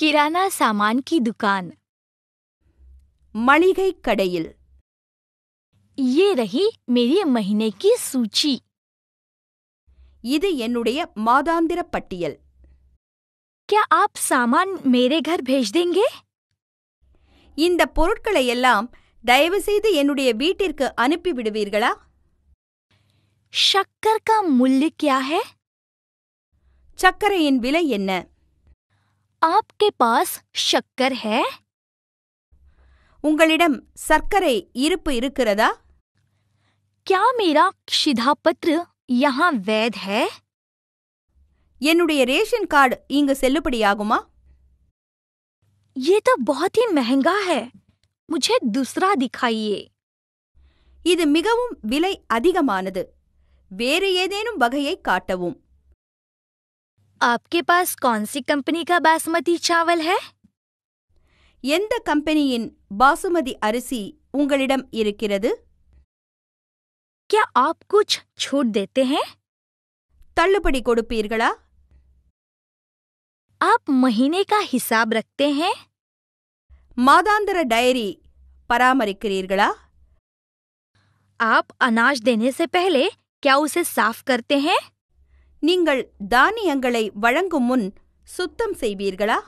கிராணா சாமான் கி துகான் மளிகை கடையில் ஏ रही मेरी महीने சூச்சி இது என்னுடைய மாதாந்திர பட்டியல் क्या आप सामान मेरे घर भेज देंगे இந்த பொருட்களை எல்லாம் தயவுசெய்து என்னுடைய வீட்டிற்கு அனுப்பி விடுவீர்களா शक्कर का मूल्य क्या है சர்க்கரையின் விலை என்ன ஆப்கே பாஸ் சக்கர் ஹே உங்களிடம் சர்க்கரை இருப்பு இருக்கிறதா क्या मेरा பத்ரு யஹா வேத் ஹே என்னுடைய ரேஷன் கார்டு இங்கு செல்லுபடியாகுமா ஏ तो बहुत ही ஹே முஜே தூஸ்ரா दूसरा இது மிகவும் விலை அதிகமானது வேறு ஏதேனும் வகையை காட்டவும் आपके पास कौन सी कंपनी का बासमती चावल है எந்த கம்பெனியின் பாசுமதி அரிசி உங்களிடம் இருக்கிறது क्या आप कुछ छूट देते हैं தள்ளுபடி கொடுப்பீர்களா आप महीने का हिसाब रखते हैं மாதாந்திர டைரி பராமரிக்கிறீர்களா आप अनाज देने से पहले क्या उसे साफ करते हैं நீங்கள் தானியங்களை வழங்கும் முன் சுத்தம் செய்வீர்களா